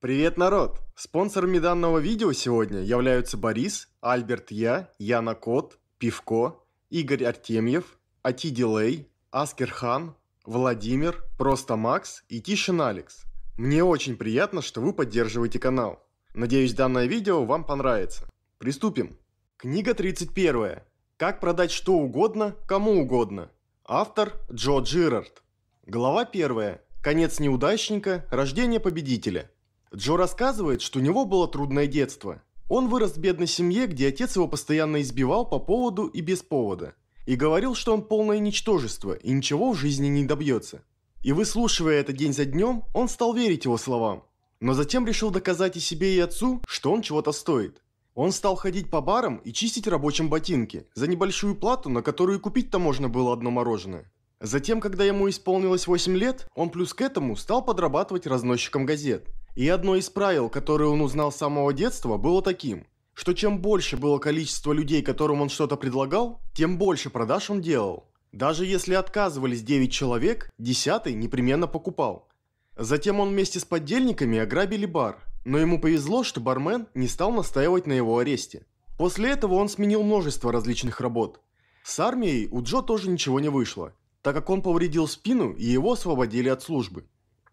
Привет, народ! Спонсорами данного видео сегодня являются Борис, Альберт Я, Яна Кот, Пивко, Игорь Артемьев, Ати Дилей, Аскер Хан, Владимир, Просто Макс и Тишин Алекс. Мне очень приятно, что вы поддерживаете канал. Надеюсь, данное видео вам понравится. Приступим. Книга 31. Как продать что угодно, кому угодно. Автор Джо Джирард. Глава 1. Конец неудачника, рождение победителя. Джо рассказывает, что у него было трудное детство. Он вырос в бедной семье, где отец его постоянно избивал по поводу и без повода. И говорил, что он полное ничтожество и ничего в жизни не добьется. И выслушивая это день за днем, он стал верить его словам. Но затем решил доказать и себе, и отцу, что он чего-то стоит. Он стал ходить по барам и чистить рабочим ботинки за небольшую плату, на которую купить-то можно было одно мороженое. Затем, когда ему исполнилось 8 лет, он плюс к этому стал подрабатывать разносчиком газет – и одно из правил, которое он узнал с самого детства, было таким, что чем больше было количество людей, которым он что-то предлагал, тем больше продаж он делал. Даже если отказывались 9 человек, 10 непременно покупал. Затем он вместе с поддельниками ограбили бар, но ему повезло, что бармен не стал настаивать на его аресте. После этого он сменил множество различных работ. С армией у Джо тоже ничего не вышло, так как он повредил спину и его освободили от службы.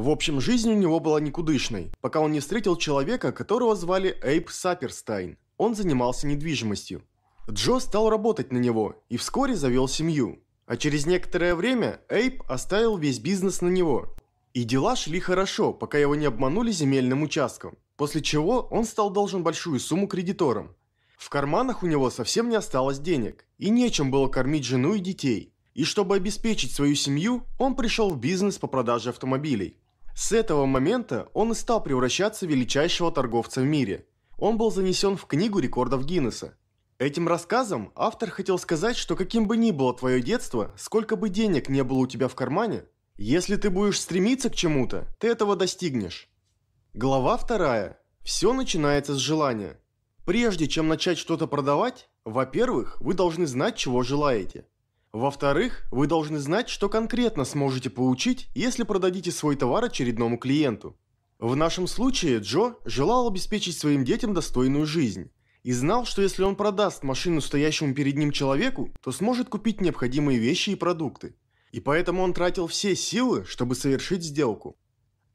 В общем, жизнь у него была никудышной, пока он не встретил человека, которого звали Эйп Саперстайн. Он занимался недвижимостью. Джо стал работать на него и вскоре завел семью. А через некоторое время Эйп оставил весь бизнес на него. И дела шли хорошо, пока его не обманули земельным участком, после чего он стал должен большую сумму кредиторам. В карманах у него совсем не осталось денег, и нечем было кормить жену и детей. И чтобы обеспечить свою семью, он пришел в бизнес по продаже автомобилей. С этого момента он и стал превращаться в величайшего торговца в мире. Он был занесен в книгу рекордов Гиннесса. Этим рассказом автор хотел сказать, что каким бы ни было твое детство, сколько бы денег не было у тебя в кармане, если ты будешь стремиться к чему-то, ты этого достигнешь. Глава 2. Все начинается с желания. Прежде чем начать что-то продавать, во-первых, вы должны знать, чего желаете. Во-вторых, вы должны знать, что конкретно сможете получить, если продадите свой товар очередному клиенту. В нашем случае Джо желал обеспечить своим детям достойную жизнь и знал, что если он продаст машину стоящему перед ним человеку, то сможет купить необходимые вещи и продукты. И поэтому он тратил все силы, чтобы совершить сделку.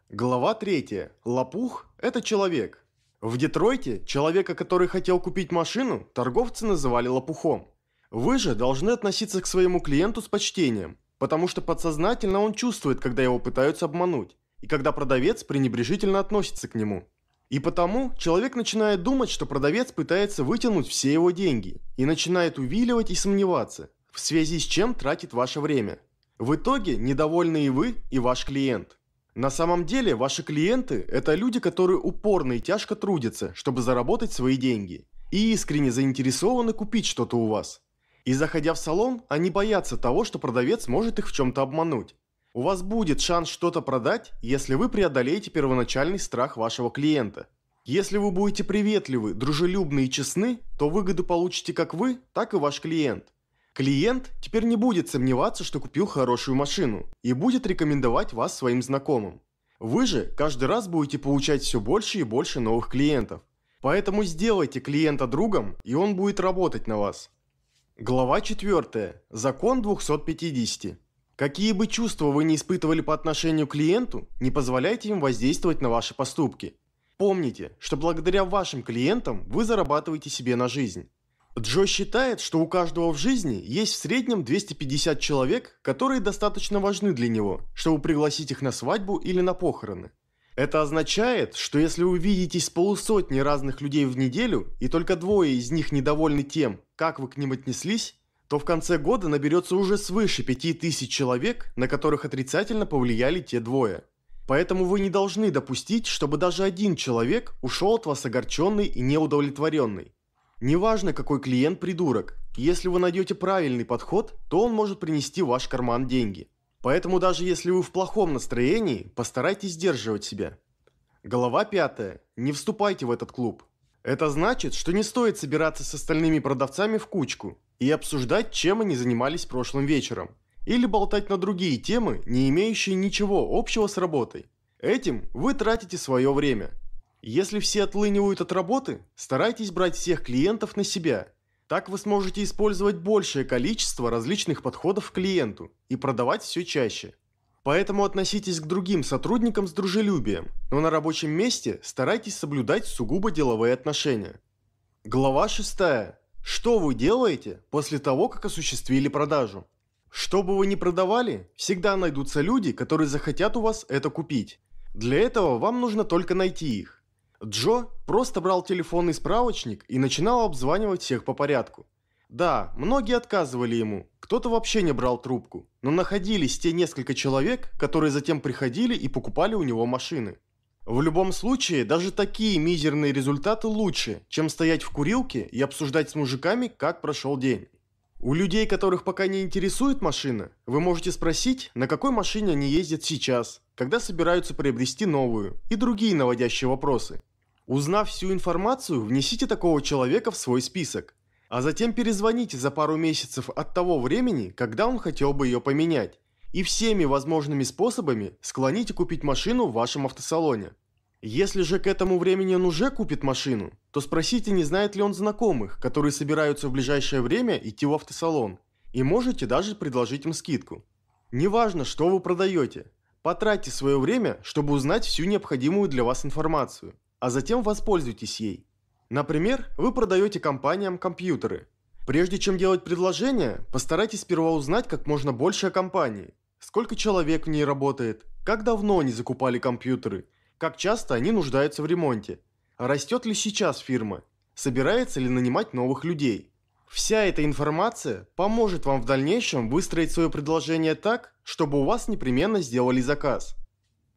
Глава 3. Лопух – это человек. В Детройте человека, который хотел купить машину, торговцы называли лопухом. Вы же должны относиться к своему клиенту с почтением, потому что подсознательно он чувствует, когда его пытаются обмануть, и когда продавец пренебрежительно относится к нему. И потому человек начинает думать, что продавец пытается вытянуть все его деньги, и начинает увиливать и сомневаться, в связи с чем тратит ваше время. В итоге недовольны и вы, и ваш клиент. На самом деле ваши клиенты – это люди, которые упорно и тяжко трудятся, чтобы заработать свои деньги, и искренне заинтересованы купить что-то у вас. И заходя в салон, они боятся того, что продавец может их в чем-то обмануть. У вас будет шанс что-то продать, если вы преодолеете первоначальный страх вашего клиента. Если вы будете приветливы, дружелюбны и честны, то выгоду получите как вы, так и ваш клиент. Клиент теперь не будет сомневаться, что купил хорошую машину и будет рекомендовать вас своим знакомым. Вы же каждый раз будете получать все больше и больше новых клиентов. Поэтому сделайте клиента другом, и он будет работать на вас. Глава 4. Закон 250. Какие бы чувства вы не испытывали по отношению к клиенту, не позволяйте им воздействовать на ваши поступки. Помните, что благодаря вашим клиентам вы зарабатываете себе на жизнь. Джо считает, что у каждого в жизни есть в среднем 250 человек, которые достаточно важны для него, чтобы пригласить их на свадьбу или на похороны. Это означает, что если вы видитесь с полусотни разных людей в неделю, и только двое из них недовольны тем, как вы к ним отнеслись, то в конце года наберется уже свыше 5000 человек, на которых отрицательно повлияли те двое. Поэтому вы не должны допустить, чтобы даже один человек ушел от вас огорченный и неудовлетворенный. Неважно, какой клиент придурок, если вы найдете правильный подход, то он может принести в ваш карман деньги. Поэтому даже если вы в плохом настроении, постарайтесь сдерживать себя. Голова пятая. Не вступайте в этот клуб. Это значит, что не стоит собираться с остальными продавцами в кучку и обсуждать, чем они занимались прошлым вечером, или болтать на другие темы, не имеющие ничего общего с работой. Этим вы тратите свое время. Если все отлынивают от работы, старайтесь брать всех клиентов на себя. Так вы сможете использовать большее количество различных подходов к клиенту и продавать все чаще. Поэтому относитесь к другим сотрудникам с дружелюбием, но на рабочем месте старайтесь соблюдать сугубо деловые отношения. Глава 6. Что вы делаете после того, как осуществили продажу? Что бы вы ни продавали, всегда найдутся люди, которые захотят у вас это купить. Для этого вам нужно только найти их. Джо просто брал телефонный справочник и начинал обзванивать всех по порядку. Да, многие отказывали ему, кто-то вообще не брал трубку, но находились те несколько человек, которые затем приходили и покупали у него машины. В любом случае, даже такие мизерные результаты лучше, чем стоять в курилке и обсуждать с мужиками, как прошел день. У людей, которых пока не интересует машина, вы можете спросить, на какой машине они ездят сейчас, когда собираются приобрести новую и другие наводящие вопросы. Узнав всю информацию, внесите такого человека в свой список а затем перезвоните за пару месяцев от того времени, когда он хотел бы ее поменять, и всеми возможными способами склоните купить машину в вашем автосалоне. Если же к этому времени он уже купит машину, то спросите, не знает ли он знакомых, которые собираются в ближайшее время идти в автосалон, и можете даже предложить им скидку. Неважно, что вы продаете, потратьте свое время, чтобы узнать всю необходимую для вас информацию, а затем воспользуйтесь ей. Например, вы продаете компаниям компьютеры. Прежде чем делать предложение, постарайтесь сперва узнать как можно больше о компании. Сколько человек в ней работает, как давно они закупали компьютеры, как часто они нуждаются в ремонте, растет ли сейчас фирма, собирается ли нанимать новых людей. Вся эта информация поможет вам в дальнейшем выстроить свое предложение так, чтобы у вас непременно сделали заказ.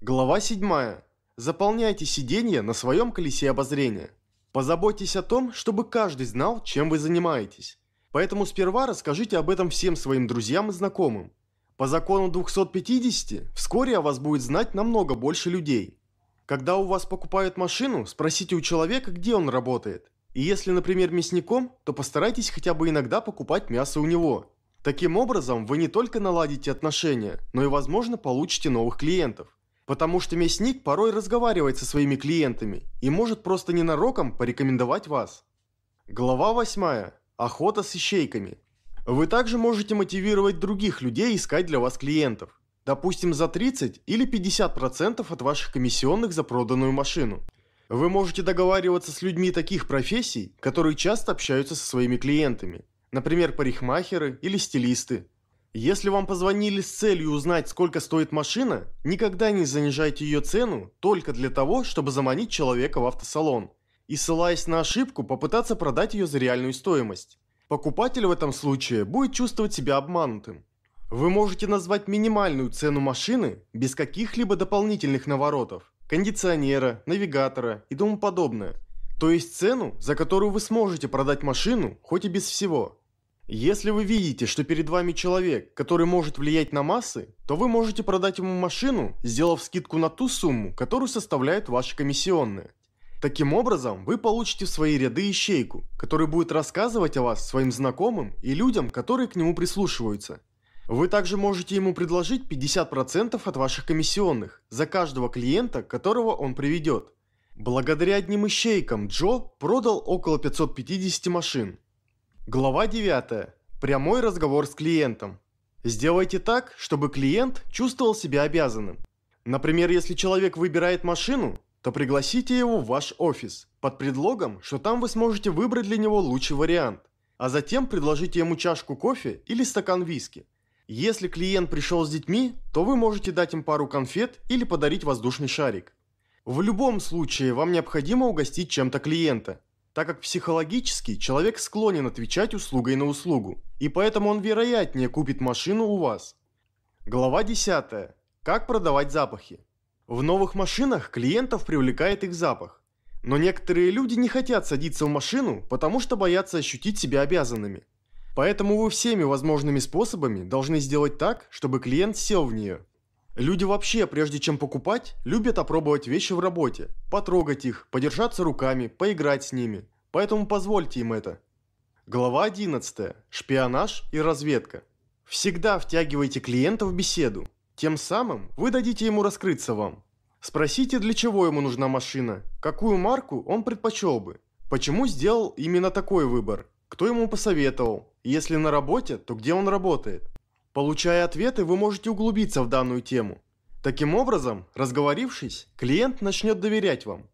Глава 7. Заполняйте сиденье на своем колесе обозрения. Позаботьтесь о том, чтобы каждый знал, чем вы занимаетесь. Поэтому сперва расскажите об этом всем своим друзьям и знакомым. По закону 250 вскоре о вас будет знать намного больше людей. Когда у вас покупают машину, спросите у человека, где он работает. И если, например, мясником, то постарайтесь хотя бы иногда покупать мясо у него. Таким образом, вы не только наладите отношения, но и, возможно, получите новых клиентов. Потому что мясник порой разговаривает со своими клиентами и может просто ненароком порекомендовать вас. Глава 8. Охота с ищейками. Вы также можете мотивировать других людей искать для вас клиентов. Допустим, за 30 или 50% от ваших комиссионных за проданную машину. Вы можете договариваться с людьми таких профессий, которые часто общаются со своими клиентами. Например, парикмахеры или стилисты. Если вам позвонили с целью узнать, сколько стоит машина, никогда не занижайте ее цену только для того, чтобы заманить человека в автосалон. И ссылаясь на ошибку, попытаться продать ее за реальную стоимость. Покупатель в этом случае будет чувствовать себя обманутым. Вы можете назвать минимальную цену машины без каких-либо дополнительных наворотов, кондиционера, навигатора и тому подобное. То есть цену, за которую вы сможете продать машину, хоть и без всего. Если вы видите, что перед вами человек, который может влиять на массы, то вы можете продать ему машину, сделав скидку на ту сумму, которую составляют ваши комиссионные. Таким образом, вы получите в свои ряды ищейку, который будет рассказывать о вас своим знакомым и людям, которые к нему прислушиваются. Вы также можете ему предложить 50% от ваших комиссионных за каждого клиента, которого он приведет. Благодаря одним ищейкам Джо продал около 550 машин. Глава 9. Прямой разговор с клиентом. Сделайте так, чтобы клиент чувствовал себя обязанным. Например, если человек выбирает машину, то пригласите его в ваш офис под предлогом, что там вы сможете выбрать для него лучший вариант, а затем предложите ему чашку кофе или стакан виски. Если клиент пришел с детьми, то вы можете дать им пару конфет или подарить воздушный шарик. В любом случае вам необходимо угостить чем-то клиента, так как психологически человек склонен отвечать услугой на услугу, и поэтому он вероятнее купит машину у вас. Глава 10. Как продавать запахи. В новых машинах клиентов привлекает их запах. Но некоторые люди не хотят садиться в машину, потому что боятся ощутить себя обязанными. Поэтому вы всеми возможными способами должны сделать так, чтобы клиент сел в нее. Люди вообще, прежде чем покупать, любят опробовать вещи в работе, потрогать их, подержаться руками, поиграть с ними. Поэтому позвольте им это. Глава 11. Шпионаж и разведка. Всегда втягивайте клиента в беседу. Тем самым вы дадите ему раскрыться вам. Спросите, для чего ему нужна машина, какую марку он предпочел бы, почему сделал именно такой выбор, кто ему посоветовал, если на работе, то где он работает, Получая ответы, вы можете углубиться в данную тему. Таким образом, разговорившись, клиент начнет доверять вам.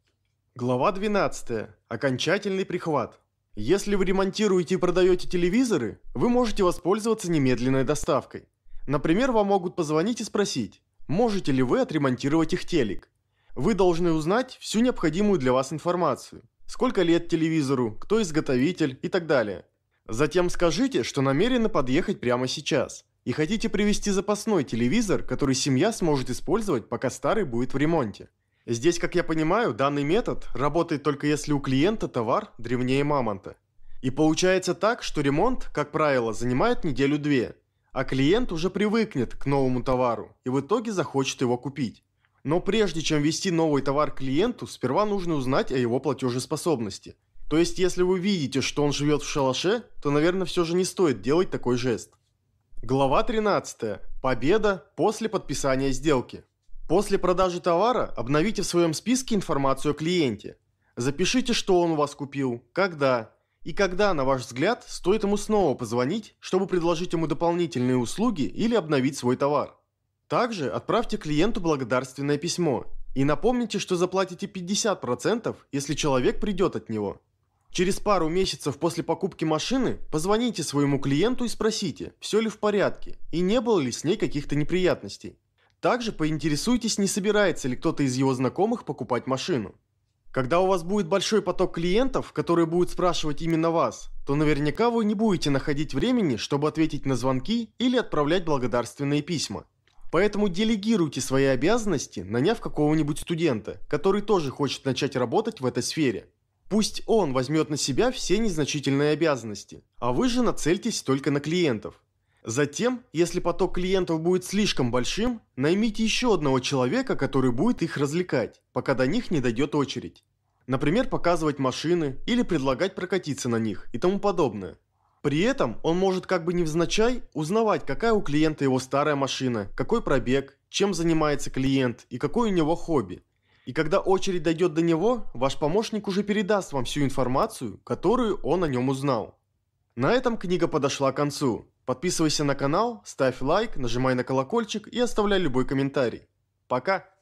Глава 12. Окончательный прихват. Если вы ремонтируете и продаете телевизоры, вы можете воспользоваться немедленной доставкой. Например, вам могут позвонить и спросить, можете ли вы отремонтировать их телек. Вы должны узнать всю необходимую для вас информацию. Сколько лет телевизору, кто изготовитель и так далее. Затем скажите, что намерены подъехать прямо сейчас – и хотите привезти запасной телевизор, который семья сможет использовать, пока старый будет в ремонте. Здесь, как я понимаю, данный метод работает только если у клиента товар древнее мамонта. И получается так, что ремонт, как правило, занимает неделю-две, а клиент уже привыкнет к новому товару и в итоге захочет его купить. Но прежде чем ввести новый товар клиенту, сперва нужно узнать о его платежеспособности. То есть, если вы видите, что он живет в шалаше, то, наверное, все же не стоит делать такой жест. Глава 13. Победа после подписания сделки. После продажи товара обновите в своем списке информацию о клиенте. Запишите, что он у вас купил, когда и когда, на ваш взгляд, стоит ему снова позвонить, чтобы предложить ему дополнительные услуги или обновить свой товар. Также отправьте клиенту благодарственное письмо и напомните, что заплатите 50%, если человек придет от него. Через пару месяцев после покупки машины позвоните своему клиенту и спросите, все ли в порядке и не было ли с ней каких-то неприятностей. Также поинтересуйтесь, не собирается ли кто-то из его знакомых покупать машину. Когда у вас будет большой поток клиентов, которые будут спрашивать именно вас, то наверняка вы не будете находить времени, чтобы ответить на звонки или отправлять благодарственные письма. Поэтому делегируйте свои обязанности, наняв какого-нибудь студента, который тоже хочет начать работать в этой сфере. Пусть он возьмет на себя все незначительные обязанности, а вы же нацельтесь только на клиентов. Затем, если поток клиентов будет слишком большим, наймите еще одного человека, который будет их развлекать, пока до них не дойдет очередь. Например, показывать машины или предлагать прокатиться на них и тому подобное. При этом он может как бы невзначай узнавать, какая у клиента его старая машина, какой пробег, чем занимается клиент и какое у него хобби. И когда очередь дойдет до него, ваш помощник уже передаст вам всю информацию, которую он о нем узнал. На этом книга подошла к концу. Подписывайся на канал, ставь лайк, нажимай на колокольчик и оставляй любой комментарий. Пока!